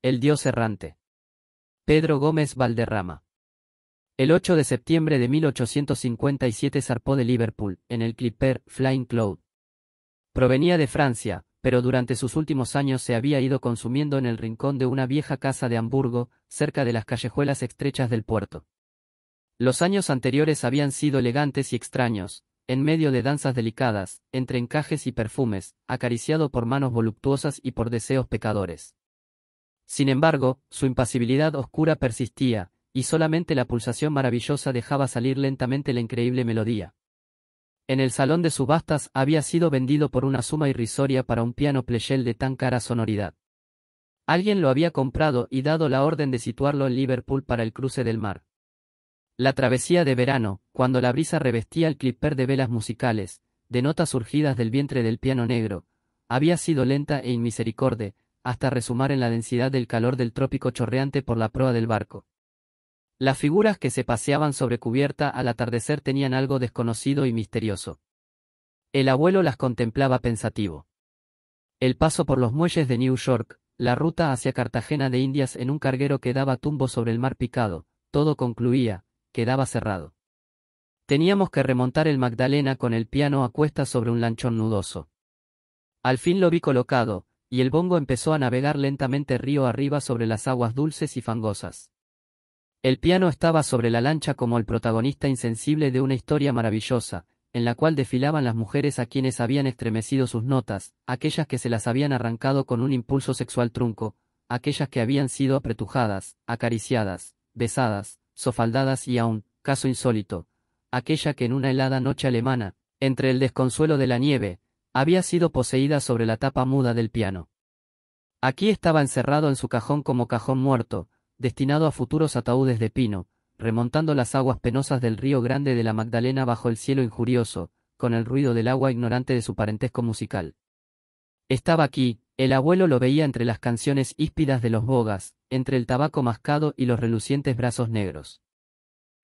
El Dios errante. Pedro Gómez Valderrama. El 8 de septiembre de 1857 zarpó de Liverpool, en el clipper Flying Cloud. Provenía de Francia, pero durante sus últimos años se había ido consumiendo en el rincón de una vieja casa de Hamburgo, cerca de las callejuelas estrechas del puerto. Los años anteriores habían sido elegantes y extraños, en medio de danzas delicadas, entre encajes y perfumes, acariciado por manos voluptuosas y por deseos pecadores. Sin embargo, su impasibilidad oscura persistía, y solamente la pulsación maravillosa dejaba salir lentamente la increíble melodía. En el salón de subastas había sido vendido por una suma irrisoria para un piano Pleyel de tan cara sonoridad. Alguien lo había comprado y dado la orden de situarlo en Liverpool para el cruce del mar. La travesía de verano, cuando la brisa revestía el clipper de velas musicales, de notas surgidas del vientre del piano negro, había sido lenta e inmisericorde, hasta resumar en la densidad del calor del trópico chorreante por la proa del barco. Las figuras que se paseaban sobre cubierta al atardecer tenían algo desconocido y misterioso. El abuelo las contemplaba pensativo. El paso por los muelles de New York, la ruta hacia Cartagena de Indias en un carguero que daba tumbo sobre el mar picado, todo concluía, quedaba cerrado. Teníamos que remontar el Magdalena con el piano a cuesta sobre un lanchón nudoso. Al fin lo vi colocado, y el bongo empezó a navegar lentamente río arriba sobre las aguas dulces y fangosas. El piano estaba sobre la lancha como el protagonista insensible de una historia maravillosa, en la cual desfilaban las mujeres a quienes habían estremecido sus notas, aquellas que se las habían arrancado con un impulso sexual trunco, aquellas que habían sido apretujadas, acariciadas, besadas, sofaldadas y aún, caso insólito, aquella que en una helada noche alemana, entre el desconsuelo de la nieve, había sido poseída sobre la tapa muda del piano. Aquí estaba encerrado en su cajón como cajón muerto, destinado a futuros ataúdes de pino, remontando las aguas penosas del río Grande de la Magdalena bajo el cielo injurioso, con el ruido del agua ignorante de su parentesco musical. Estaba aquí, el abuelo lo veía entre las canciones híspidas de los bogas, entre el tabaco mascado y los relucientes brazos negros.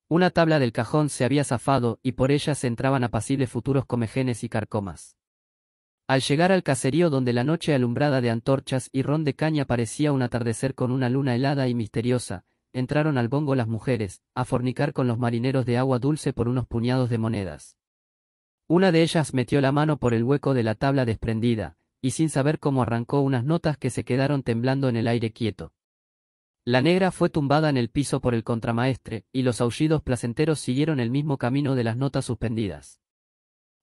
Una tabla del cajón se había zafado y por ella se entraban apacibles futuros comejenes y carcomas. Al llegar al caserío donde la noche alumbrada de antorchas y ron de caña parecía un atardecer con una luna helada y misteriosa, entraron al bongo las mujeres, a fornicar con los marineros de agua dulce por unos puñados de monedas. Una de ellas metió la mano por el hueco de la tabla desprendida, y sin saber cómo arrancó unas notas que se quedaron temblando en el aire quieto. La negra fue tumbada en el piso por el contramaestre, y los aullidos placenteros siguieron el mismo camino de las notas suspendidas.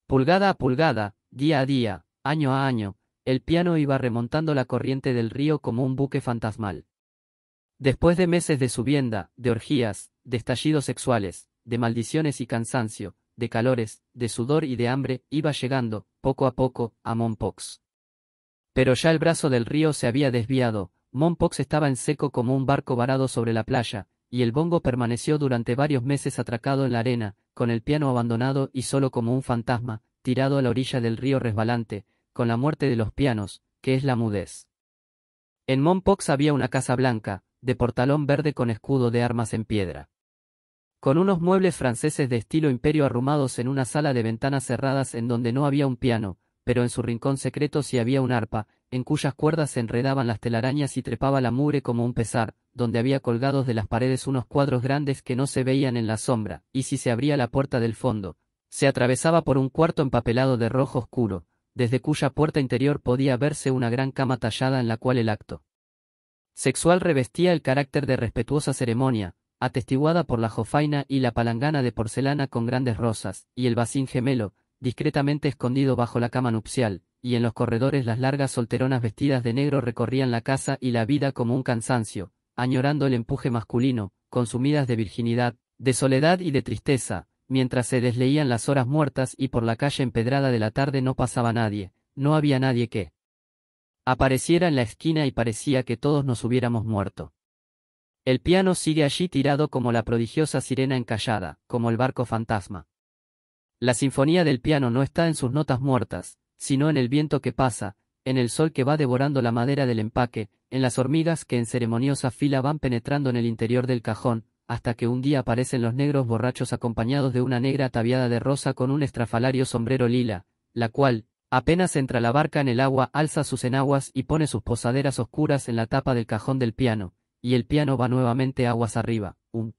Pulgada a pulgada, día a día, Año a año, el piano iba remontando la corriente del río como un buque fantasmal. Después de meses de subienda, de orgías, de estallidos sexuales, de maldiciones y cansancio, de calores, de sudor y de hambre, iba llegando, poco a poco, a Monpox. Pero ya el brazo del río se había desviado, Monpox estaba en seco como un barco varado sobre la playa, y el bongo permaneció durante varios meses atracado en la arena, con el piano abandonado y solo como un fantasma, tirado a la orilla del río resbalante, con la muerte de los pianos, que es la mudez. En Montpox había una casa blanca, de portalón verde con escudo de armas en piedra. Con unos muebles franceses de estilo imperio arrumados en una sala de ventanas cerradas en donde no había un piano, pero en su rincón secreto sí había un arpa, en cuyas cuerdas se enredaban las telarañas y trepaba la mugre como un pesar, donde había colgados de las paredes unos cuadros grandes que no se veían en la sombra, y si se abría la puerta del fondo, se atravesaba por un cuarto empapelado de rojo oscuro, desde cuya puerta interior podía verse una gran cama tallada en la cual el acto sexual revestía el carácter de respetuosa ceremonia, atestiguada por la jofaina y la palangana de porcelana con grandes rosas, y el bacín gemelo, discretamente escondido bajo la cama nupcial, y en los corredores las largas solteronas vestidas de negro recorrían la casa y la vida como un cansancio, añorando el empuje masculino, consumidas de virginidad, de soledad y de tristeza, mientras se desleían las horas muertas y por la calle empedrada de la tarde no pasaba nadie, no había nadie que apareciera en la esquina y parecía que todos nos hubiéramos muerto. El piano sigue allí tirado como la prodigiosa sirena encallada, como el barco fantasma. La sinfonía del piano no está en sus notas muertas, sino en el viento que pasa, en el sol que va devorando la madera del empaque, en las hormigas que en ceremoniosa fila van penetrando en el interior del cajón, hasta que un día aparecen los negros borrachos acompañados de una negra ataviada de rosa con un estrafalario sombrero lila, la cual, apenas entra la barca en el agua, alza sus enaguas y pone sus posaderas oscuras en la tapa del cajón del piano, y el piano va nuevamente aguas arriba, un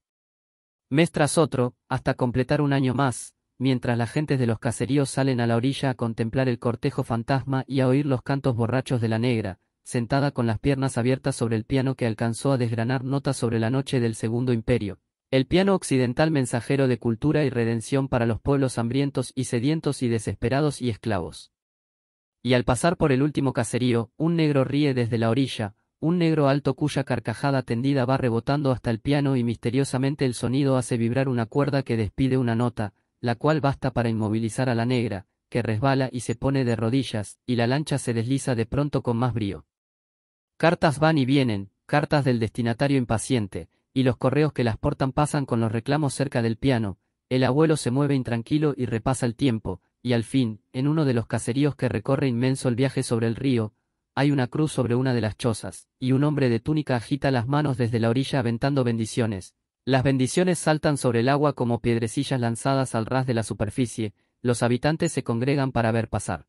mes tras otro, hasta completar un año más, mientras las gentes de los caseríos salen a la orilla a contemplar el cortejo fantasma y a oír los cantos borrachos de la negra, sentada con las piernas abiertas sobre el piano que alcanzó a desgranar notas sobre la noche del Segundo Imperio. El piano occidental mensajero de cultura y redención para los pueblos hambrientos y sedientos y desesperados y esclavos. Y al pasar por el último caserío, un negro ríe desde la orilla, un negro alto cuya carcajada tendida va rebotando hasta el piano y misteriosamente el sonido hace vibrar una cuerda que despide una nota, la cual basta para inmovilizar a la negra, que resbala y se pone de rodillas, y la lancha se desliza de pronto con más brío. Cartas van y vienen, cartas del destinatario impaciente, y los correos que las portan pasan con los reclamos cerca del piano, el abuelo se mueve intranquilo y repasa el tiempo, y al fin, en uno de los caseríos que recorre inmenso el viaje sobre el río, hay una cruz sobre una de las chozas, y un hombre de túnica agita las manos desde la orilla aventando bendiciones. Las bendiciones saltan sobre el agua como piedrecillas lanzadas al ras de la superficie, los habitantes se congregan para ver pasar.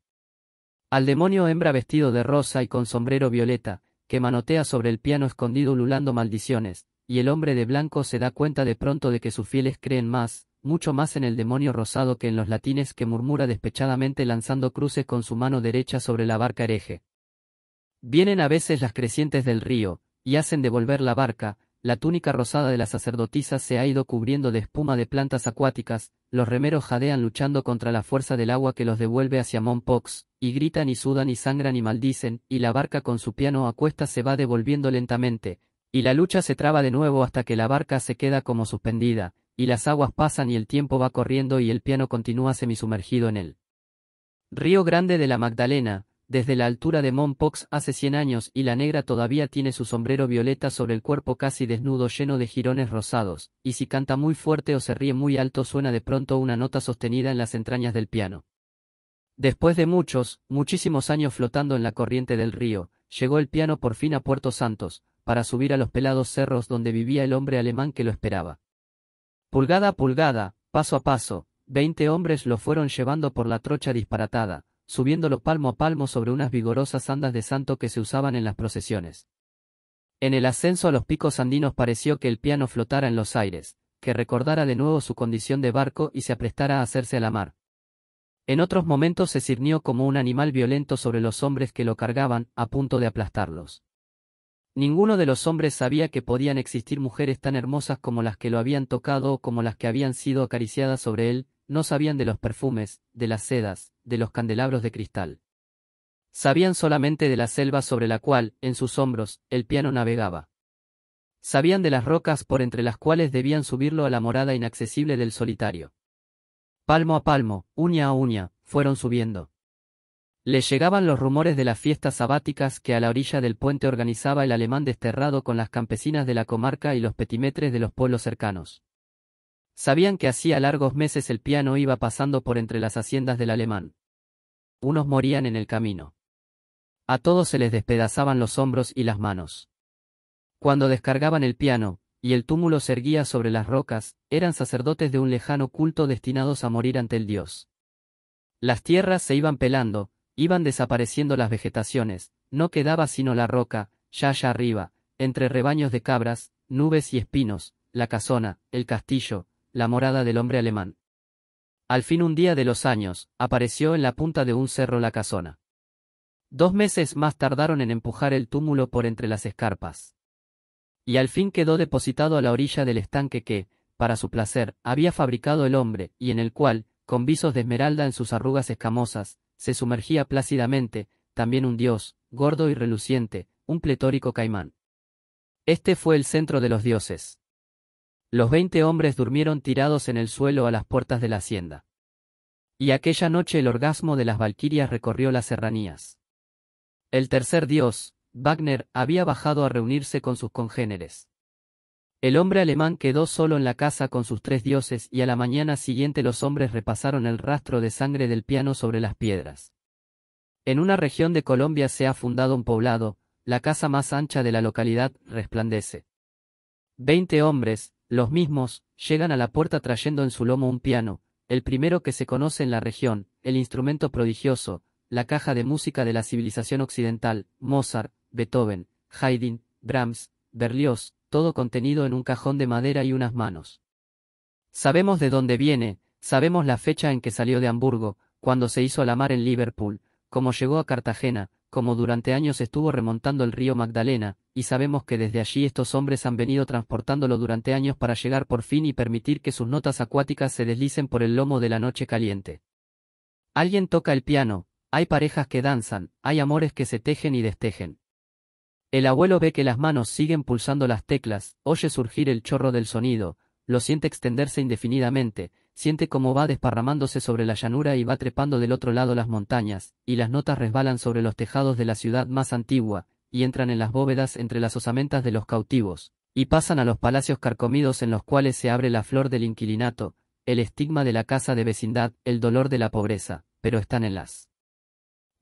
Al demonio hembra vestido de rosa y con sombrero violeta, que manotea sobre el piano escondido ululando maldiciones, y el hombre de blanco se da cuenta de pronto de que sus fieles creen más, mucho más en el demonio rosado que en los latines que murmura despechadamente lanzando cruces con su mano derecha sobre la barca hereje. Vienen a veces las crecientes del río, y hacen devolver la barca, la túnica rosada de la sacerdotisa se ha ido cubriendo de espuma de plantas acuáticas, los remeros jadean luchando contra la fuerza del agua que los devuelve hacia Monpox, y gritan y sudan y sangran y maldicen, y la barca con su piano a cuesta se va devolviendo lentamente, y la lucha se traba de nuevo hasta que la barca se queda como suspendida, y las aguas pasan y el tiempo va corriendo y el piano continúa semisumergido en él. Río Grande de la Magdalena, desde la altura de Montpox hace cien años y la negra todavía tiene su sombrero violeta sobre el cuerpo casi desnudo lleno de jirones rosados, y si canta muy fuerte o se ríe muy alto suena de pronto una nota sostenida en las entrañas del piano. Después de muchos, muchísimos años flotando en la corriente del río, llegó el piano por fin a Puerto Santos, para subir a los pelados cerros donde vivía el hombre alemán que lo esperaba. Pulgada a pulgada, paso a paso, veinte hombres lo fueron llevando por la trocha disparatada, subiéndolo palmo a palmo sobre unas vigorosas andas de santo que se usaban en las procesiones. En el ascenso a los picos andinos pareció que el piano flotara en los aires, que recordara de nuevo su condición de barco y se aprestara a hacerse a la mar. En otros momentos se cirnió como un animal violento sobre los hombres que lo cargaban, a punto de aplastarlos. Ninguno de los hombres sabía que podían existir mujeres tan hermosas como las que lo habían tocado o como las que habían sido acariciadas sobre él, no sabían de los perfumes, de las sedas, de los candelabros de cristal. Sabían solamente de la selva sobre la cual, en sus hombros, el piano navegaba. Sabían de las rocas por entre las cuales debían subirlo a la morada inaccesible del solitario palmo a palmo, uña a uña, fueron subiendo. Le llegaban los rumores de las fiestas sabáticas que a la orilla del puente organizaba el alemán desterrado con las campesinas de la comarca y los petimetres de los pueblos cercanos. Sabían que hacía largos meses el piano iba pasando por entre las haciendas del alemán. Unos morían en el camino. A todos se les despedazaban los hombros y las manos. Cuando descargaban el piano, y el túmulo se erguía sobre las rocas, eran sacerdotes de un lejano culto destinados a morir ante el dios. Las tierras se iban pelando, iban desapareciendo las vegetaciones, no quedaba sino la roca, ya allá arriba, entre rebaños de cabras, nubes y espinos, la casona, el castillo, la morada del hombre alemán. Al fin un día de los años, apareció en la punta de un cerro la casona. Dos meses más tardaron en empujar el túmulo por entre las escarpas. Y al fin quedó depositado a la orilla del estanque que, para su placer, había fabricado el hombre, y en el cual, con visos de esmeralda en sus arrugas escamosas, se sumergía plácidamente, también un dios, gordo y reluciente, un pletórico caimán. Este fue el centro de los dioses. Los veinte hombres durmieron tirados en el suelo a las puertas de la hacienda. Y aquella noche el orgasmo de las valquirias recorrió las serranías. El tercer dios, Wagner había bajado a reunirse con sus congéneres. El hombre alemán quedó solo en la casa con sus tres dioses y a la mañana siguiente los hombres repasaron el rastro de sangre del piano sobre las piedras. En una región de Colombia se ha fundado un poblado, la casa más ancha de la localidad resplandece. Veinte hombres, los mismos, llegan a la puerta trayendo en su lomo un piano, el primero que se conoce en la región, el instrumento prodigioso, la caja de música de la civilización occidental, Mozart, Beethoven, Haydn, Brahms, Berlioz, todo contenido en un cajón de madera y unas manos. Sabemos de dónde viene, sabemos la fecha en que salió de Hamburgo, cuando se hizo a la mar en Liverpool, cómo llegó a Cartagena, cómo durante años estuvo remontando el río Magdalena, y sabemos que desde allí estos hombres han venido transportándolo durante años para llegar por fin y permitir que sus notas acuáticas se deslicen por el lomo de la noche caliente. Alguien toca el piano, hay parejas que danzan, hay amores que se tejen y destejen. El abuelo ve que las manos siguen pulsando las teclas, oye surgir el chorro del sonido, lo siente extenderse indefinidamente, siente cómo va desparramándose sobre la llanura y va trepando del otro lado las montañas, y las notas resbalan sobre los tejados de la ciudad más antigua, y entran en las bóvedas entre las osamentas de los cautivos, y pasan a los palacios carcomidos en los cuales se abre la flor del inquilinato, el estigma de la casa de vecindad, el dolor de la pobreza, pero están en las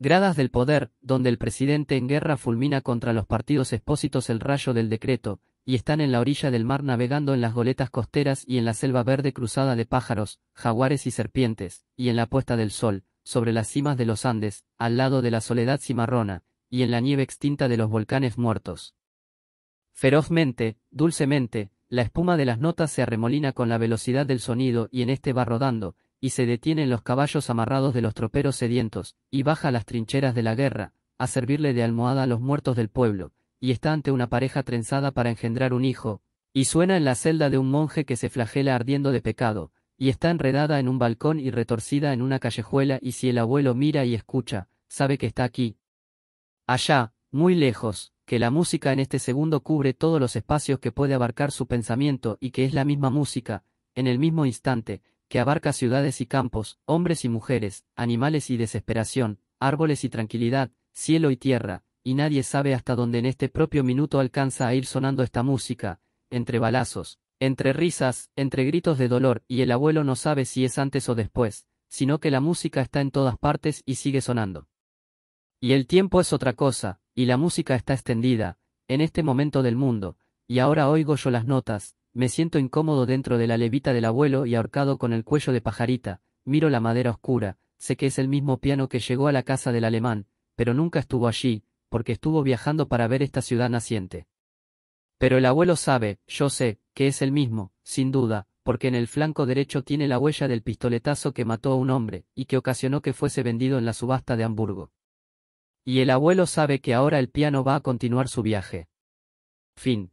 Gradas del poder, donde el presidente en guerra fulmina contra los partidos expósitos el rayo del decreto, y están en la orilla del mar navegando en las goletas costeras y en la selva verde cruzada de pájaros, jaguares y serpientes, y en la puesta del sol, sobre las cimas de los Andes, al lado de la soledad cimarrona, y en la nieve extinta de los volcanes muertos. Ferozmente, dulcemente, la espuma de las notas se arremolina con la velocidad del sonido y en este va rodando, y se detienen los caballos amarrados de los troperos sedientos, y baja a las trincheras de la guerra, a servirle de almohada a los muertos del pueblo, y está ante una pareja trenzada para engendrar un hijo, y suena en la celda de un monje que se flagela ardiendo de pecado, y está enredada en un balcón y retorcida en una callejuela y si el abuelo mira y escucha, sabe que está aquí. Allá, muy lejos, que la música en este segundo cubre todos los espacios que puede abarcar su pensamiento y que es la misma música, en el mismo instante, que abarca ciudades y campos, hombres y mujeres, animales y desesperación, árboles y tranquilidad, cielo y tierra, y nadie sabe hasta dónde en este propio minuto alcanza a ir sonando esta música, entre balazos, entre risas, entre gritos de dolor, y el abuelo no sabe si es antes o después, sino que la música está en todas partes y sigue sonando. Y el tiempo es otra cosa, y la música está extendida, en este momento del mundo, y ahora oigo yo las notas, me siento incómodo dentro de la levita del abuelo y ahorcado con el cuello de pajarita, miro la madera oscura, sé que es el mismo piano que llegó a la casa del alemán, pero nunca estuvo allí, porque estuvo viajando para ver esta ciudad naciente. Pero el abuelo sabe, yo sé, que es el mismo, sin duda, porque en el flanco derecho tiene la huella del pistoletazo que mató a un hombre, y que ocasionó que fuese vendido en la subasta de Hamburgo. Y el abuelo sabe que ahora el piano va a continuar su viaje. Fin.